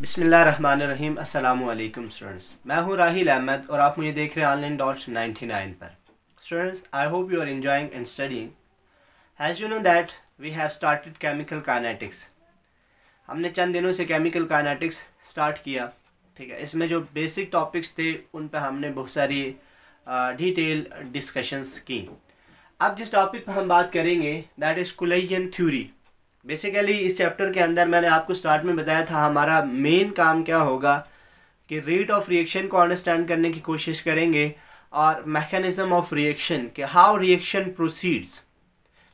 बिसमीम अल्लाम स्टूडेंट्स मैं हूं राहिल अहमद और आप मुझे देख रहे हैं ऑनलाइन डॉट नाइन्टी नाइन पर students I hope you are enjoying and studying as you know that we have started chemical kinetics हमने चंद दिनों से केमिकल काइनेटिक्स स्टार्ट किया ठीक है इसमें जो बेसिक टॉपिक्स थे उन पर हमने बहुत सारी डिटेल डिस्कशंस की अब जिस टॉपिक पर हम बात करेंगे that is collision theory basically इस चैप्टर के अंदर मैंने आपको स्टार्ट में बताया था हमारा मेन काम क्या होगा कि रेट ऑफ रिएक्शन को अंडरस्टैंड करने की कोशिश करेंगे और मैकेनिज़्म ऑफ रिएक्शन के हाउ रिएक्शन प्रोसीड्स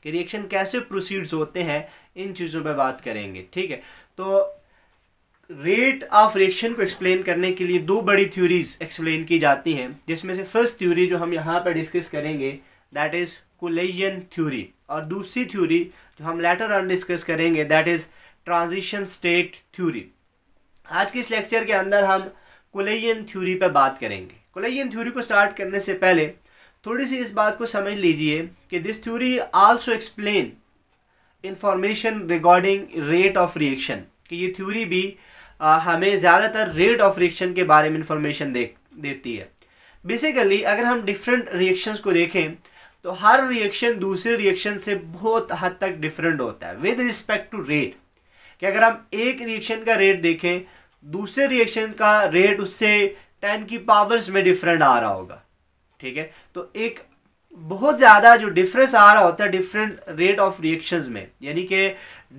कि रिएक्शन कैसे प्रोसीड्स होते हैं इन चीज़ों पर बात करेंगे ठीक है तो रेट ऑफ रिएक्शन को एक्सप्लेन करने के लिए दो बड़ी थ्योरीज एक्सप्लेन की जाती हैं जिसमें से फर्स्ट थ्योरी जो हम यहाँ पर डिस्कस करेंगे दैट इज़ कोलेजियन थ्योरी और दूसरी थ्योरी जो हम लेटर ऑन डिस्कस करेंगे that is transition state theory आज के इस लेक्चर के अंदर हम कोलेजियन थ्योरी पर बात करेंगे कोलेजियन थ्योरी को स्टार्ट करने से पहले थोड़ी सी इस बात को समझ लीजिए कि this theory also explain information regarding rate of reaction कि ये थ्योरी भी आ, हमें ज़्यादातर रेट ऑफ रिएक्शन के बारे में इंफॉर्मेशन दे देती है बेसिकली अगर हम डिफरेंट रिएक्शंस को देखें तो हर रिएक्शन दूसरे रिएक्शन से बहुत हद तक डिफरेंट होता है विद रिस्पेक्ट टू रेट कि अगर हम एक रिएक्शन का रेट देखें दूसरे रिएक्शन का रेट उससे टेन की पावर्स में डिफरेंट आ रहा होगा ठीक है तो एक बहुत ज़्यादा जो डिफरेंस आ रहा होता है डिफरेंट रेट ऑफ रिएक्शंस में यानी कि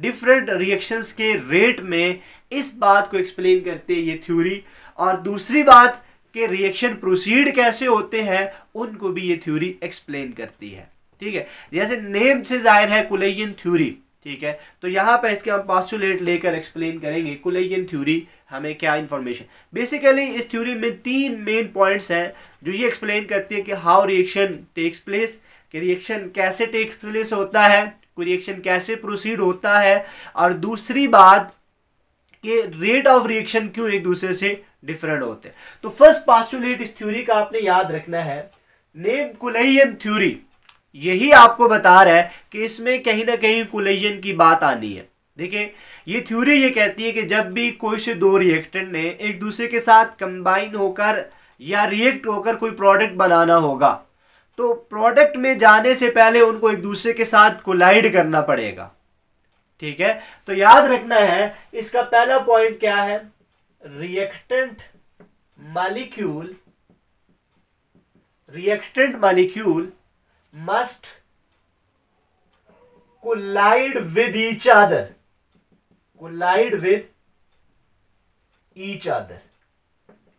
डिफरेंट रिएक्शंस के रेट में इस बात को एक्सप्लेन करते हैं ये थ्योरी और दूसरी बात कि रिएक्शन प्रोसीड कैसे होते हैं उनको भी ये थ्योरी एक्सप्लेन करती है ठीक है जैसे नेम से जाहिर है कुलेयन थ्योरी ठीक है तो यहाँ पर इसके हम पॉस्टुलेट लेकर एक्सप्लेन करेंगे कुलेयन थ्योरी हमें क्या इन्फॉर्मेशन बेसिकली इस थ्योरी में तीन मेन पॉइंट्स हैं जो ये एक्सप्लेन करती है कि हाउ रिएक्शन टेक्स प्लेस कि रिएक्शन कैसे टेक्स प्लेस होता है रिएक्शन कैसे प्रोसीड होता है और दूसरी बात कि रेट ऑफ रिएक्शन क्यों एक दूसरे से डिफरेंट होते हैं तो फर्स्ट पास्टुलेट इस थ्योरी का आपने याद रखना है नेम कुलेयन थ्योरी यही आपको बता रहा है कि इसमें कहीं ना कहीं कुलेयन की बात आनी है देखिए ये थ्योरी ये कहती है कि जब भी कोई से दो रिएक्टेंट ने एक दूसरे के साथ कंबाइन होकर या रिएक्ट होकर कोई प्रोडक्ट बनाना होगा तो प्रोडक्ट में जाने से पहले उनको एक दूसरे के साथ कोलाइड करना पड़ेगा ठीक है तो याद रखना है इसका पहला पॉइंट क्या है reactant molecule reactant molecule must collide with each other collide with each other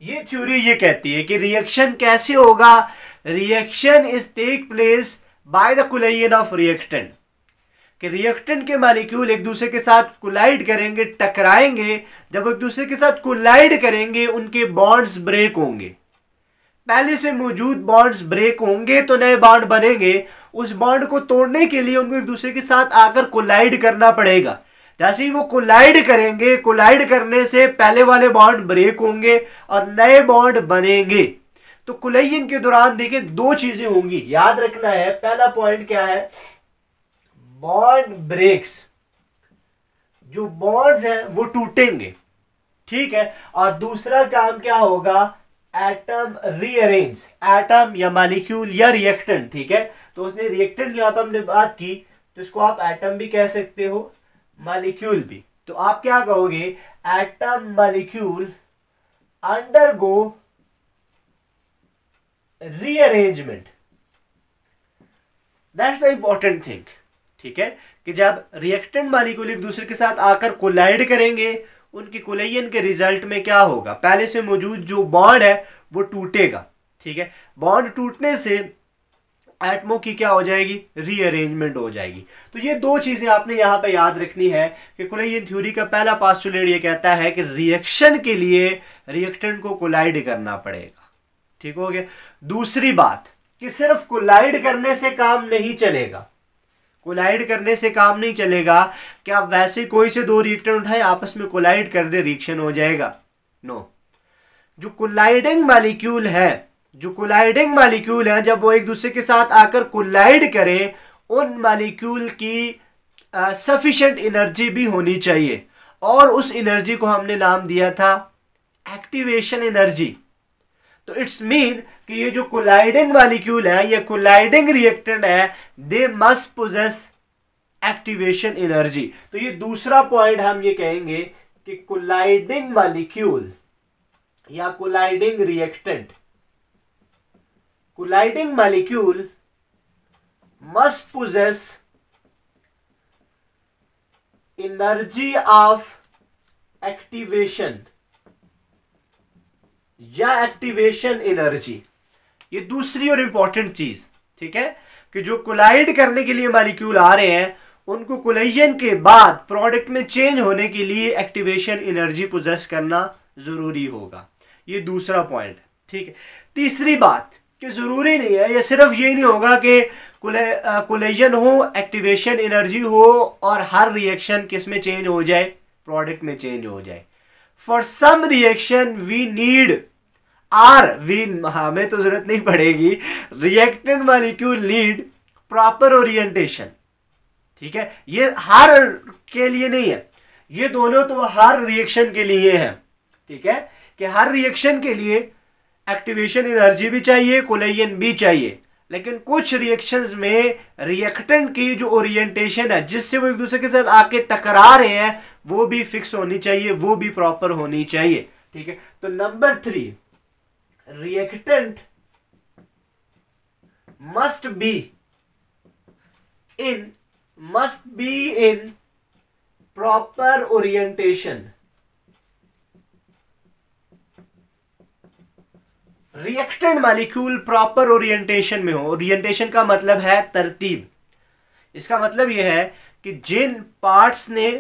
ये थ्योरी ये कहती है कि रिएक्शन कैसे होगा reaction is take place by the collision of reactant कि रिएक्टेंट के मालिक्यूल एक दूसरे के साथ कोलाइड करेंगे टकराएंगे जब एक दूसरे के साथ कोलाइड करेंगे उनके बॉन्ड्स ब्रेक होंगे पहले से मौजूद बॉन्ड्स ब्रेक होंगे तो नए बॉन्ड बनेंगे उस बॉन्ड को तोड़ने के लिए उनको एक दूसरे के साथ आकर कोलाइड करना पड़ेगा जैसे ही वो कोलाइड करेंगे कोलाइड करने से पहले वाले बॉन्ड ब्रेक होंगे और नए बॉन्ड बनेंगे तो कोलाइजन के दौरान देखें दो चीज़ें होंगी याद रखना है पहला पॉइंट क्या है बॉन्ड ब्रेक्स जो बॉन्ड्स हैं वो टूटेंगे ठीक है और दूसरा काम क्या होगा एटम रीअरेंज एटम या मालिक्यूल या रिएक्टेंट ठीक है तो उसने रिएक्टेंट की हमने बात की तो इसको आप एटम भी कह सकते हो मालिक्यूल भी तो आप क्या कहोगे atom molecule undergo rearrangement that's the important thing ठीक है कि जब रिएक्टेंट मालिक्यूल एक दूसरे के साथ आकर कोलाइड करेंगे उनकी कोलेजन के रिजल्ट में क्या होगा पहले से मौजूद जो बॉन्ड है वो टूटेगा ठीक है बॉन्ड टूटने से एटमो की क्या हो जाएगी रीअरेंजमेंट हो जाएगी तो ये दो चीज़ें आपने यहां पे याद रखनी है कि कोलाइड थ्योरी का पहला पास्टुलेट ये कहता है कि रिएक्शन के लिए रिएक्टेंट को कोलाइड करना पड़ेगा ठीक हो गया दूसरी बात कि सिर्फ कोलाइड करने से काम नहीं चलेगा कोलाइड करने से काम नहीं चलेगा कि आप वैसे कोई से दो रिएक्टर उठाए आपस में कोलाइड कर दे रिएक्शन हो जाएगा नो जो कोलाइडिंग मालिक्यूल है जो कोलाइडिंग मालिक्यूल है जब वो एक दूसरे के साथ आकर कोलाइड करें उन मालिक्यूल की सफिशेंट एनर्जी भी होनी चाहिए और उस एनर्जी को हमने नाम दिया था एक्टिवेशन एनर्जी तो इट्स मीन कि ये जो कोलाइडिंग मालिक्यूल है ये कोलाइडिंग रिएक्टेंट है they must possess activation energy तो ये दूसरा पॉइंट हम ये कहेंगे कि कोलाइडिंग मालिक्यूल या colliding reactant colliding molecule must possess energy of activation या एक्टिवेशन एनर्जी ये दूसरी और इंपॉर्टेंट चीज ठीक है कि जो कोलाइड करने के लिए मालिक्यूल आ रहे हैं उनको कोलाइजन के बाद प्रोडक्ट में चेंज होने के लिए एक्टिवेशन एनर्जी प्रोजेस करना ज़रूरी होगा ये दूसरा पॉइंट ठीक है तीसरी बात कि ज़रूरी नहीं है ये सिर्फ ये नहीं होगा कि कोलेजन हो एक्टिवेशन एनर्जी हो और हर रिएक्शन किस में चेंज हो जाए प्रोडक्ट में चेंज हो जाए for some reaction we need are we हमें तो जरूरत नहीं पड़ेगी reactant molecule need proper orientation ठीक है ये हर के लिए नहीं है ये दोनों तो हर रिएक्शन के लिए हैं ठीक है कि हर रिएक्शन के लिए एक्टिवेशन एनर्जी भी चाहिए कोलेजन भी चाहिए लेकिन कुछ रिएक्शंस में रिएक्टेंट की जो ओरिएंटेशन है जिससे वो एक दूसरे के साथ आके टकरा रहे हैं वो भी फिक्स होनी चाहिए वो भी प्रॉपर होनी चाहिए ठीक है तो number three reactant must be in must be in proper orientation reactant molecule proper orientation में हो ओरिएंटेशन का मतलब है तरतीब इसका मतलब यह है कि जिन पार्ट्स ने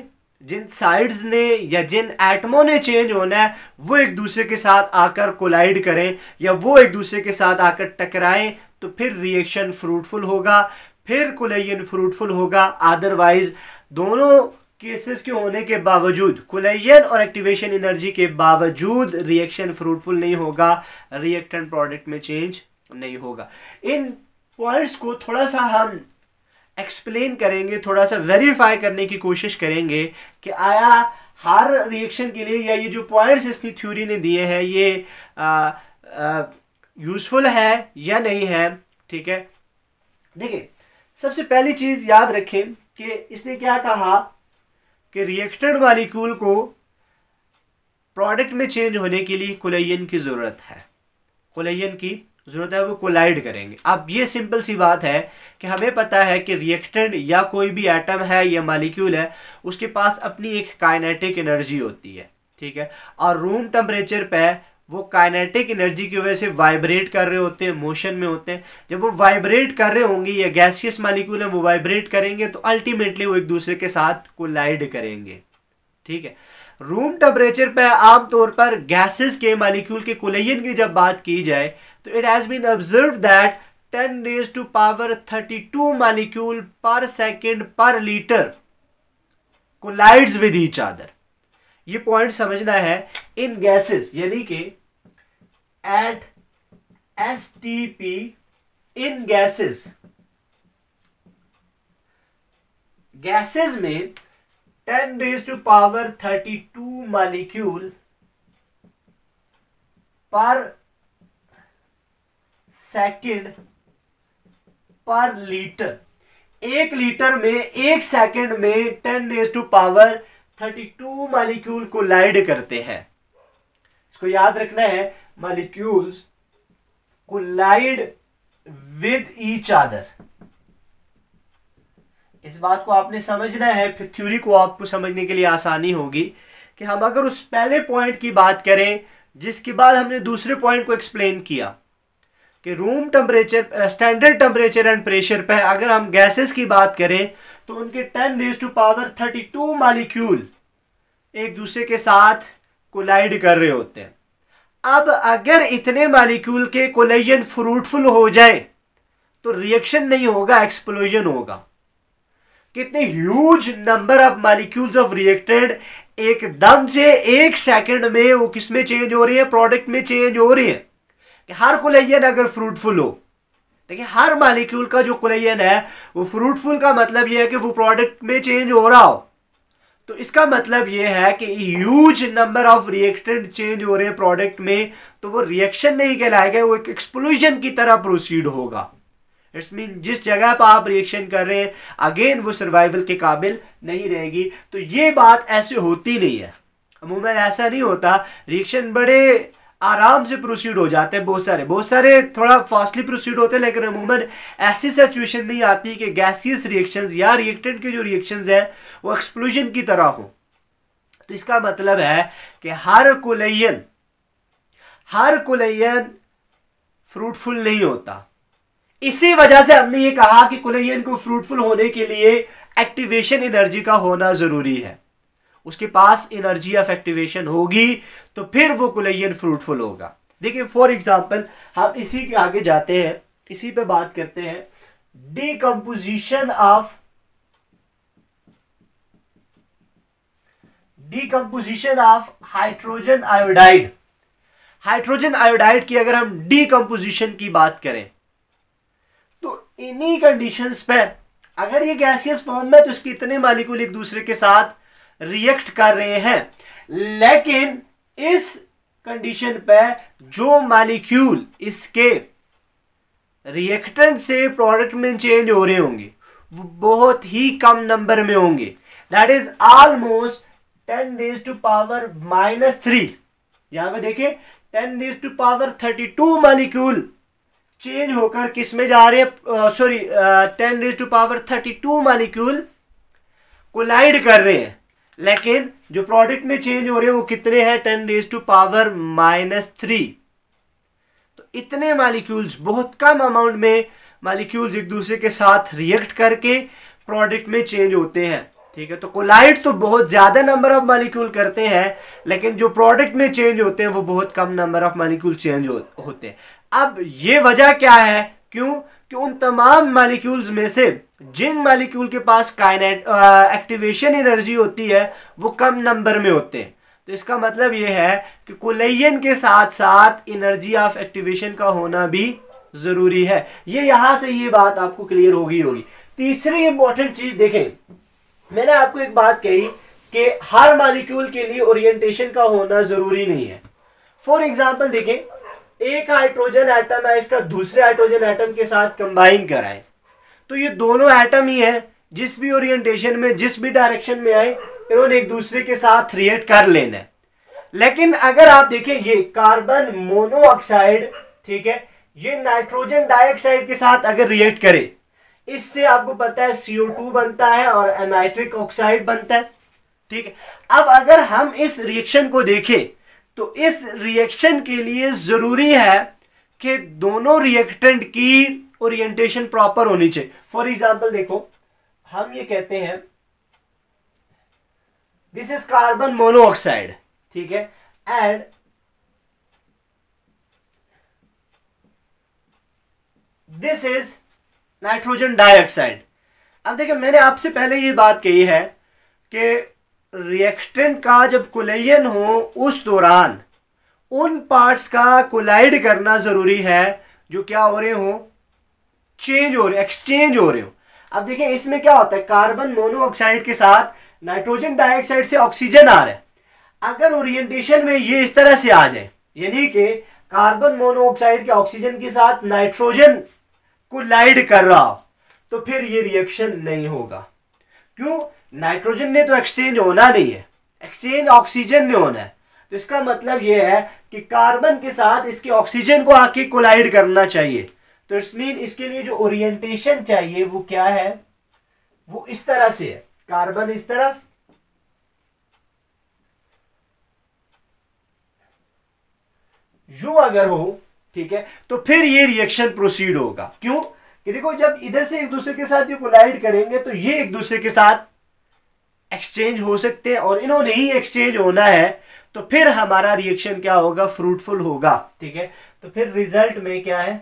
जिन साइड्स ने या जिन एटमों ने चेंज होना है वो एक दूसरे के साथ आकर कोलाइड करें या वो एक दूसरे के साथ आकर टकराएं तो फिर रिएक्शन फ्रूटफुल होगा फिर कोलेजन फ्रूटफुल होगा अदरवाइज दोनों केसेस के होने के बावजूद कोलेजन और एक्टिवेशन एनर्जी के बावजूद रिएक्शन फ्रूटफुल नहीं होगा रिएक्टेंट प्रोडक्ट में चेंज नहीं होगा इन पॉइंट्स को थोड़ा सा हम एक्सप्लेन करेंगे थोड़ा सा वेरीफाई करने की कोशिश करेंगे कि आया हर रिएक्शन के लिए या ये जो पॉइंट्स इसकी थ्योरी ने दिए हैं ये यूज़फुल है या नहीं है ठीक है देखिए सबसे पहली चीज़ याद रखें कि इसने क्या कहा कि रिएक्टेड मालिक्यूल को प्रोडक्ट में चेंज होने के लिए कोलेन की ज़रूरत है कोलेन की ज़रूरत है वो कोलाइड करेंगे अब ये सिंपल सी बात है कि हमें पता है कि रिएक्टेड या कोई भी एटम है या मालिक्यूल है उसके पास अपनी एक काइनेटिक एनर्जी होती है ठीक है और रूम टेम्परेचर पर वो काइनेटिक एनर्जी की वजह से वाइब्रेट कर रहे होते हैं मोशन में होते हैं जब वो वाइब्रेट कर रहे होंगे या गैसियस मालिक्यूल हैं वो वाइब्रेट करेंगे तो अल्टीमेटली वो एक दूसरे के साथ कोलाइड करेंगे ठीक है रूम टेम्परेचर पर आमतौर पर गैसेस के मालिक्यूल के कोलेजन की जब बात की जाए तो it has been observe that 10 raise to power 32 molecule per second per litre collides with each other ये पॉइंट समझना है इन गैसेस यानी कि at S T P in gases gases में 10 raise to power 32 molecule per second per litre एक litre में एक second में 10 रेज टू पावर 32 मालिक्यूल लाइड करते हैं इसको याद रखना है molecules light with each other इस बात को आपने समझना है फिर थ्योरी को आपको समझने के लिए आसानी होगी कि हम अगर उस पहले पॉइंट की बात करें जिसके बाद हमने दूसरे पॉइंट को एक्सप्लेन किया कि room temperature standard temperature and pressure पे अगर हम गैसेस की बात करें तो उनके 10 रेज टू पावर 32 मालिक्यूल एक दूसरे के साथ कोलाइड कर रहे होते हैं अब अगर इतने मालिक्यूल के कोलाइजन फ्रूटफुल हो जाए तो रिएक्शन नहीं होगा एक्सप्लोजन होगा कितने huge number of molecules of reactant एकदम से एक सेकंड में वो किस में चेंज हो रही है प्रोडक्ट में चेंज हो रही है कि हर कुलयन अगर फ्रूटफुल हो देखिए हर मालिक्यूल का जो कुलयन है वो फ्रूटफुल का मतलब ये है कि वो प्रोडक्ट में चेंज हो रहा हो तो इसका मतलब ये है कि huge number of reactant change हो रहे हैं प्रोडक्ट में तो वो रिएक्शन नहीं कहलाएगा वो एक एक्सप्लोजन की तरह प्रोसीड होगा इट्स मीन जिस जगह पर आप रिएक्शन कर रहे हैं अगेन वो सर्वाइवल के काबिल नहीं रहेगी तो ये बात ऐसे होती नहीं है अमूमन ऐसा नहीं होता रिएक्शन बड़े आराम से प्रोसीड हो जाते हैं बहुत सारे बहुत सारे थोड़ा फास्टली प्रोसीड होते हैं लेकिन अमूमन ऐसी सिचुएशन नहीं आती कि गैसियस रिएक्शन या रिएक्टेंट के जो रिएक्शन हैं वो एक्सप्लोजन की तरह हो तो इसका मतलब है कि हर कोलेन हर कोलेन फ्रूटफुल नहीं होता इसी वजह से हमने ये कहा कि कोलेन को फ्रूटफुल होने के लिए एक्टिवेशन एनर्जी का होना ज़रूरी है उसके पास एनर्जी ऑफ एक्टिवेशन होगी तो फिर वो कुलयन फ्रूटफुल होगा देखिए फॉर एग्जाम्पल हम इसी के आगे जाते हैं इसी पे बात करते हैं decomposition of decomposition of hydrogen iodide hydrogen iodide की अगर हम डीकम्पोजिशन की बात करें तो इन्हीं कंडीशंस पे अगर ये गैसियस फॉर्म में तो इसके इतने मालिकूल एक दूसरे के साथ रिएक्ट कर रहे हैं लेकिन इस कंडीशन पे जो मालिक्यूल इसके रिएक्टेंट से प्रोडक्ट में चेंज हो रहे होंगे वो बहुत ही कम नंबर में होंगे that is almost ten raise to power minus three यहां पर देखे ten raise to power thirty two molecule change होकर किस में जा रहे हैं sorry ten raise to power thirty two molecule collide कर रहे हैं लेकिन जो प्रोडक्ट में चेंज हो रहे हैं वो कितने हैं ten raise to power minus three तो इतने मालिक्यूल्स बहुत कम अमाउंट में मालिक्यूल्स एक दूसरे के साथ रिएक्ट करके प्रोडक्ट में चेंज होते हैं ठीक है तो कोलाइड तो बहुत ज़्यादा नंबर ऑफ मालिक्यूल करते हैं लेकिन जो प्रोडक्ट में चेंज होते हैं वो बहुत कम नंबर ऑफ मालिक्यूल चेंज होते हैं अब ये वजह क्या है क्यों कि उन तमाम मालिक्यूल्स में से जिन मालिक्यूल के पास काइनेट एक्टिवेशन एनर्जी होती है वो कम नंबर में होते हैं तो इसका मतलब ये है कि कोलेन के साथ साथ एनर्जी ऑफ एक्टिवेशन का होना भी ज़रूरी है ये यहां से ये बात आपको क्लियर होगी होगी तीसरी इंपॉर्टेंट चीज़ देखें मैंने आपको एक बात कही कि हर मालिक्यूल के लिए ओरिएंटेशन का होना ज़रूरी नहीं है फॉर एग्जाम्पल देखें एक हाइड्रोजन एटम है इसका दूसरे हाइड्रोजन एटम के साथ कंबाइन कराए तो ये दोनों एटम ही है जिस भी ओरिएंटेशन में जिस भी डायरेक्शन में आए इन्होंने एक दूसरे के साथ रिएक्ट कर लेना है लेकिन अगर आप देखें ये कार्बन मोनोऑक्साइड ठीक है ये नाइट्रोजन डाइऑक्साइड के साथ अगर रिएक्ट करे इससे आपको पता है सीओ टू बनता है और एनाइट्रिक ऑक्साइड बनता है ठीक है अब अगर हम इस रिएक्शन को देखें तो इस रिएक्शन के लिए ज़रूरी है कि दोनों रिएक्टेंट की ओरिएंटेशन प्रॉपर होनी चाहिए फॉर एग्जाम्पल देखो हम ये कहते हैं दिस इज कार्बन मोनोऑक्साइड ठीक है and this is nitrogen dioxide अब देखिए मैंने आपसे पहले ये बात कही है कि रिएक्टेंट का जब कुलेयन हो उस दौरान उन पार्ट्स का कोलाइड करना ज़रूरी है जो क्या हो रहे हों चेंज हो रहे एक्सचेंज हो रहे हो अब देखिए इसमें क्या होता है कार्बन मोनोऑक्साइड के साथ नाइट्रोजन डाइऑक्साइड से ऑक्सीजन आ रहा है अगर ओरिएंटेशन में ये इस तरह से आ जाए यानी कि कार्बन मोनोऑक्साइड के ऑक्सीजन के साथ नाइट्रोजन कोलाइड कर रहा हो तो फिर ये रिएक्शन नहीं होगा क्यों नाइट्रोजन ने तो एक्सचेंज होना नहीं है एक्सचेंज ऑक्सीजन ने होना है तो इसका मतलब यह है कि कार्बन के साथ इसके ऑक्सीजन को आके कोलाइड करना चाहिए तो इट्स मीन इसके लिए जो ओरिएंटेशन चाहिए वो क्या है वो इस तरह से है कार्बन इस तरफ यू अगर हो ठीक है तो फिर ये रिएक्शन प्रोसीड होगा क्यों कि देखो जब इधर से एक दूसरे के साथ ये कोलाइड करेंगे तो ये एक दूसरे के साथ एक्सचेंज हो सकते हैं और इन्होंने ही एक्सचेंज होना है तो फिर हमारा रिएक्शन क्या होगा फ्रूटफुल होगा ठीक है तो फिर रिजल्ट में क्या है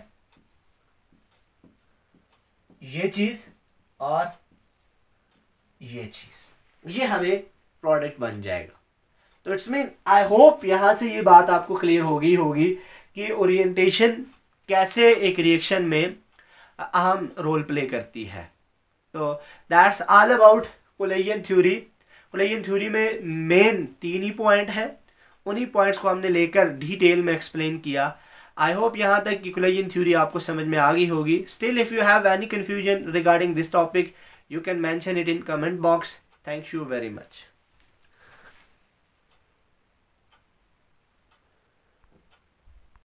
ये चीज और ये चीज ये हमें प्रोडक्ट बन जाएगा तो इट्स मीन आई होप यहां से ये बात आपको क्लियर हो गई होगी कि ओरिएंटेशन कैसे एक रिएक्शन में अहम रोल प्ले करती है तो that's all about collision theory collision theory में मेन तीन ही पॉइंट है उन्हीं पॉइंट्स को हमने लेकर डिटेल में एक्सप्लेन किया आई होप यहाँ तक कि कोलेजियन थ्योरी आपको समझ में आ गई होगी still if you have any confusion regarding this topic you can mention it in comment box thank you very much